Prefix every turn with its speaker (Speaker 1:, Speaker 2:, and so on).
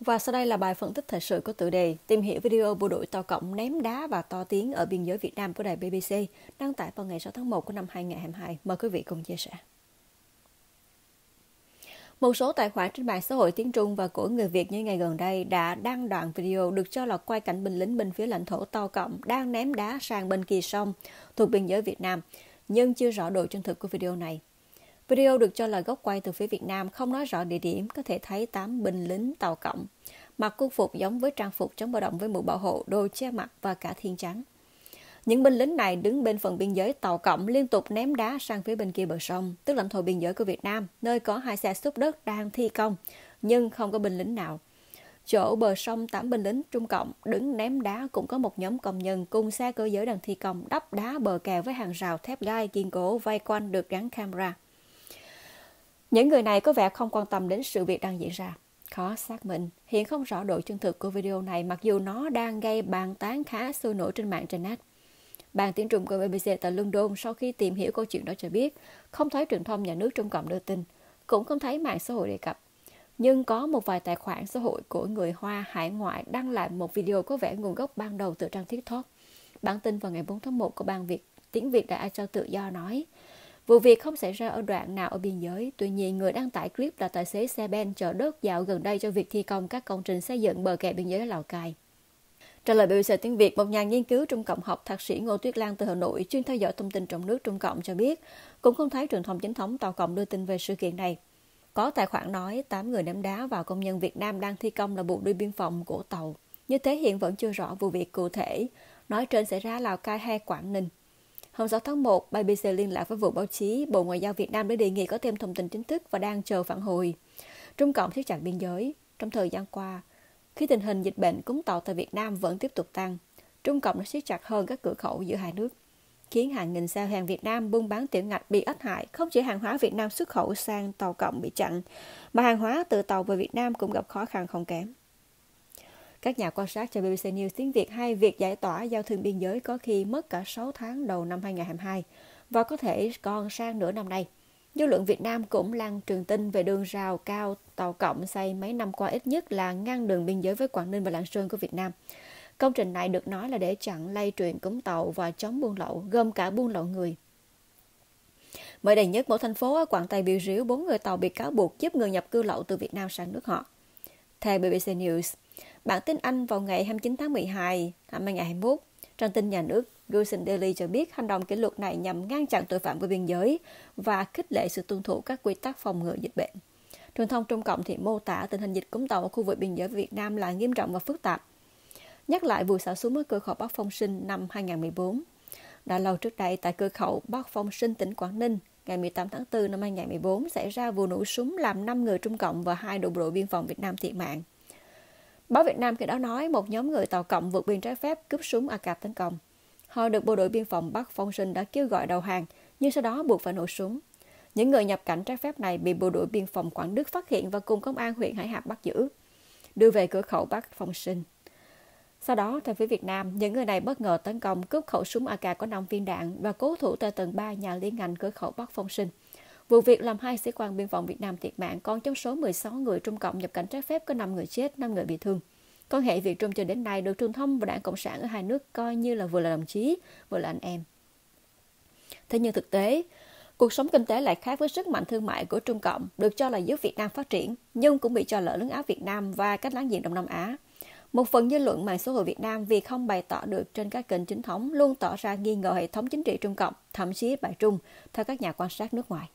Speaker 1: Và sau đây là bài phân tích thời sự của tựa đề Tìm hiểu video bộ đội to cộng ném đá và to tiếng ở biên giới Việt Nam của đài BBC đăng tải vào ngày 6 tháng 1 của năm 2022. Mời quý vị cùng chia sẻ. Một số tài khoản trên mạng xã hội tiếng Trung và của người Việt những ngày gần đây đã đăng đoạn video được cho là quay cảnh binh lính bên phía lãnh thổ to cộng đang ném đá sang bên kia sông thuộc biên giới Việt Nam, nhưng chưa rõ độ chân thực của video này. Video được cho là gốc quay từ phía Việt Nam, không nói rõ địa điểm, có thể thấy 8 binh lính tàu cộng. Mặc quân phục giống với trang phục chống bạo động với mũ bảo hộ, đồ che mặt và cả thiên trắng. Những binh lính này đứng bên phần biên giới tàu cộng liên tục ném đá sang phía bên kia bờ sông, tức lãnh thổ biên giới của Việt Nam, nơi có hai xe xúc đất đang thi công, nhưng không có binh lính nào. Chỗ bờ sông tám binh lính Trung Cộng đứng ném đá cũng có một nhóm công nhân cùng xe cơ giới đang thi công đắp đá bờ kè với hàng rào thép gai kiên cố vây quanh được gắn camera. Những người này có vẻ không quan tâm đến sự việc đang diễn ra. Khó xác minh, hiện không rõ độ chân thực của video này mặc dù nó đang gây bàn tán khá sôi nổi trên mạng trên net. Ban tuyên truyền của BBC tại London sau khi tìm hiểu câu chuyện đó cho biết, không thấy truyền thông nhà nước Trung Cộng đưa tin, cũng không thấy mạng xã hội đề cập. Nhưng có một vài tài khoản xã hội của người Hoa hải ngoại đăng lại một video có vẻ nguồn gốc ban đầu từ trang TikTok. Bản tin vào ngày 4 tháng 1 của Ban Việt tiếng Việt đã cho Tự Do nói, Vụ việc không xảy ra ở đoạn nào ở biên giới, tuy nhiên người đăng tải clip là tài xế xe ben chở đất dạo gần đây cho việc thi công các công trình xây dựng bờ kè biên giới Lào Cai. Trả lời BBC tiếng Việt, một nhà nghiên cứu Trung Cộng học thạc sĩ Ngô Tuyết Lan từ Hà Nội chuyên theo dõi thông tin trong nước Trung Cộng cho biết, cũng không thấy truyền thông chính thống Tàu Cộng đưa tin về sự kiện này. Có tài khoản nói 8 người ném đá vào công nhân Việt Nam đang thi công là bộ đuôi biên phòng của tàu. Như thế hiện vẫn chưa rõ vụ việc cụ thể. Nói trên xảy ra Lào Cai hay Quảng Ninh. Hôm 6 tháng 1, BBC liên lạc với vụ báo chí Bộ Ngoại giao Việt Nam để đề nghị có thêm thông tin chính thức và đang chờ phản hồi. Trung Cộng thiết chặt biên giới. Trong thời gian qua, khi tình hình dịch bệnh cúng tàu tại Việt Nam vẫn tiếp tục tăng, Trung Cộng đã siết chặt hơn các cửa khẩu giữa hai nước, khiến hàng nghìn xe hàng Việt Nam buôn bán tiểu ngạch bị ách hại. Không chỉ hàng hóa Việt Nam xuất khẩu sang tàu cộng bị chặn, mà hàng hóa từ tàu về Việt Nam cũng gặp khó khăn không kém. Các nhà quan sát cho BBC News tiếng Việt hay việc giải tỏa giao thương biên giới có khi mất cả 6 tháng đầu năm 2022 và có thể còn sang nửa năm nay. Dư luận Việt Nam cũng lan truyền tin về đường rào cao tàu cộng xây mấy năm qua ít nhất là ngăn đường biên giới với Quảng Ninh và Lạng Sơn của Việt Nam. Công trình này được nói là để chặn lây truyền cúng tàu và chống buôn lậu, gồm cả buôn lậu người. Mới đây nhất, một thành phố ở Quảng Tây biểu ríu bốn người tàu bị cáo buộc giúp người nhập cư lậu từ Việt Nam sang nước họ. Theo BBC News, Bản tin Anh vào ngày 29 tháng 12 năm 2021, trang tin nhà nước Wilson Daily cho biết hành động kỷ luật này nhằm ngăn chặn tội phạm qua biên giới và khích lệ sự tuân thủ các quy tắc phòng ngừa dịch bệnh. Truyền thông Trung Cộng thì mô tả tình hình dịch cúm tàu ở khu vực biên giới Việt Nam là nghiêm trọng và phức tạp. Nhắc lại vụ xả súng ở cửa khẩu Bắc Phong Sinh năm 2014. Đã lâu trước đây, tại cửa khẩu Bắc Phong Sinh, tỉnh Quảng Ninh, ngày 18 tháng 4 năm 2014 xảy ra vụ nổ súng làm 5 người Trung Cộng và hai đội bộ đội biên phòng Việt Nam thiệt mạng. Báo Việt Nam khi đó nói một nhóm người tàu cộng vượt biên trái phép cướp súng AK tấn công. Họ được bộ đội biên phòng Bắc Phong Sinh đã kêu gọi đầu hàng, nhưng sau đó buộc phải nổ súng. Những người nhập cảnh trái phép này bị bộ đội biên phòng Quảng Đức phát hiện và cùng công an huyện Hải Hạp bắt giữ, đưa về cửa khẩu Bắc Phong Sinh. Sau đó, theo phía Việt Nam, những người này bất ngờ tấn công cướp khẩu súng AK có 5 viên đạn và cố thủ tại tầng 3 nhà liên ngành cửa khẩu Bắc Phong Sinh. Vụ việc làm hai sĩ quan biên phòng Việt Nam thiệt mạng, còn trong số 16 người Trung Cộng nhập cảnh trái phép có 5 người chết, 5 người bị thương. Quan hệ Việt Trung cho đến nay được truyền thông và đảng Cộng sản ở hai nước coi như là vừa là đồng chí, vừa là anh em. Thế nhưng thực tế, cuộc sống kinh tế lại khác với sức mạnh thương mại của Trung Cộng, được cho là giúp Việt Nam phát triển, nhưng cũng bị cho lỡ lớn áp Việt Nam và các láng giềng Đông Nam Á. Một phần dư luận mạng xã hội Việt Nam vì không bày tỏ được trên các kênh chính thống luôn tỏ ra nghi ngờ hệ thống chính trị Trung Cộng, thậm chí bài Trung, theo các nhà quan sát nước ngoài.